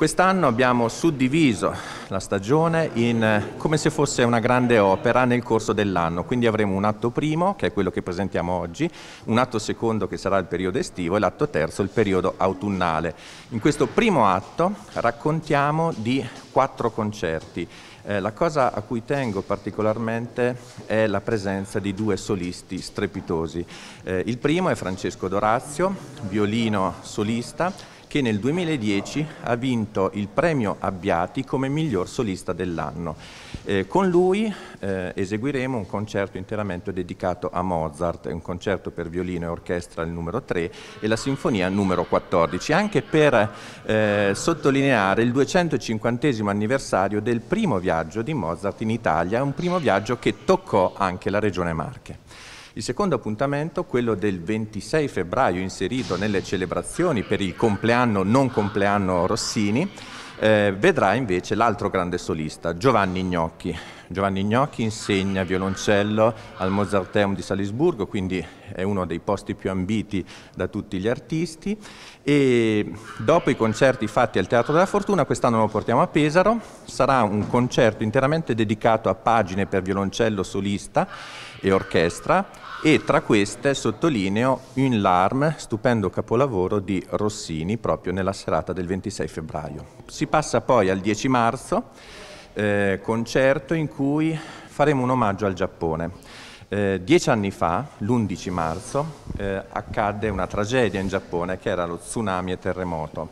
Quest'anno abbiamo suddiviso la stagione in, come se fosse una grande opera nel corso dell'anno, quindi avremo un atto primo, che è quello che presentiamo oggi, un atto secondo che sarà il periodo estivo e l'atto terzo il periodo autunnale. In questo primo atto raccontiamo di quattro concerti. Eh, la cosa a cui tengo particolarmente è la presenza di due solisti strepitosi. Eh, il primo è Francesco Dorazio, violino solista, che nel 2010 ha vinto il premio Abbiati come miglior solista dell'anno. Eh, con lui eh, eseguiremo un concerto interamente dedicato a Mozart, un concerto per violino e orchestra il numero 3 e la sinfonia numero 14, anche per eh, sottolineare il 250 anniversario del primo viaggio di Mozart in Italia, un primo viaggio che toccò anche la regione Marche. Il secondo appuntamento, quello del 26 febbraio, inserito nelle celebrazioni per il compleanno non compleanno Rossini, eh, vedrà invece l'altro grande solista, Giovanni Gnocchi. Giovanni Gnocchi insegna violoncello al Mozarteum di Salisburgo, quindi è uno dei posti più ambiti da tutti gli artisti. E dopo i concerti fatti al Teatro della Fortuna, quest'anno lo portiamo a Pesaro, sarà un concerto interamente dedicato a pagine per violoncello solista e orchestra e tra queste sottolineo Un Larme, stupendo capolavoro di Rossini proprio nella serata del 26 febbraio. Si passa poi al 10 marzo eh, concerto in cui faremo un omaggio al Giappone. Eh, dieci anni fa, l'11 marzo, eh, accadde una tragedia in Giappone che era lo tsunami e terremoto.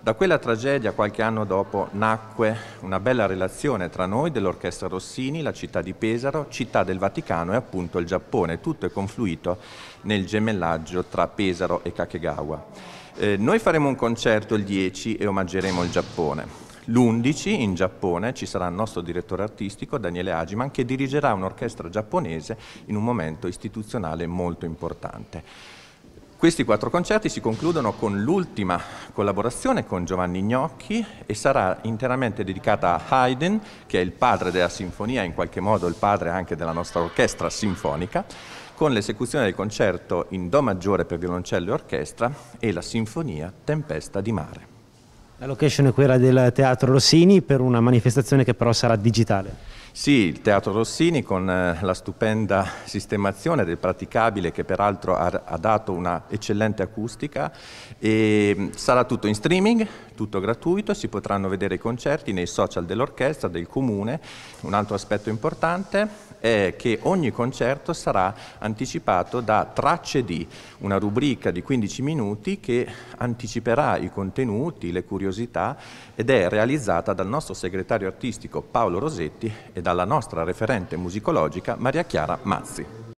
Da quella tragedia, qualche anno dopo, nacque una bella relazione tra noi dell'Orchestra Rossini, la città di Pesaro, città del Vaticano e appunto il Giappone. Tutto è confluito nel gemellaggio tra Pesaro e Kakegawa. Eh, noi faremo un concerto il 10 e omaggeremo il Giappone. L'11 in Giappone ci sarà il nostro direttore artistico Daniele Agiman che dirigerà un'orchestra giapponese in un momento istituzionale molto importante. Questi quattro concerti si concludono con l'ultima collaborazione con Giovanni Gnocchi e sarà interamente dedicata a Haydn, che è il padre della sinfonia, in qualche modo il padre anche della nostra orchestra sinfonica, con l'esecuzione del concerto in Do maggiore per violoncello e orchestra e la sinfonia Tempesta di mare. La location è quella del Teatro Rossini per una manifestazione che però sarà digitale. Sì, il Teatro Rossini con eh, la stupenda sistemazione del praticabile che peraltro ha, dato una eccellente acustica e mm, sarà tutto in streaming, tutto gratuito, si potranno vedere i concerti nei social dell'orchestra, del comune. Un altro aspetto importante è che ogni concerto sarà anticipato da Tracce di, una rubrica di 15 minuti che anticiperà i contenuti, le curiosità curiosità ed è realizzata dal nostro segretario artistico Paolo Rosetti e dalla nostra referente musicologica Maria Chiara Mazzi.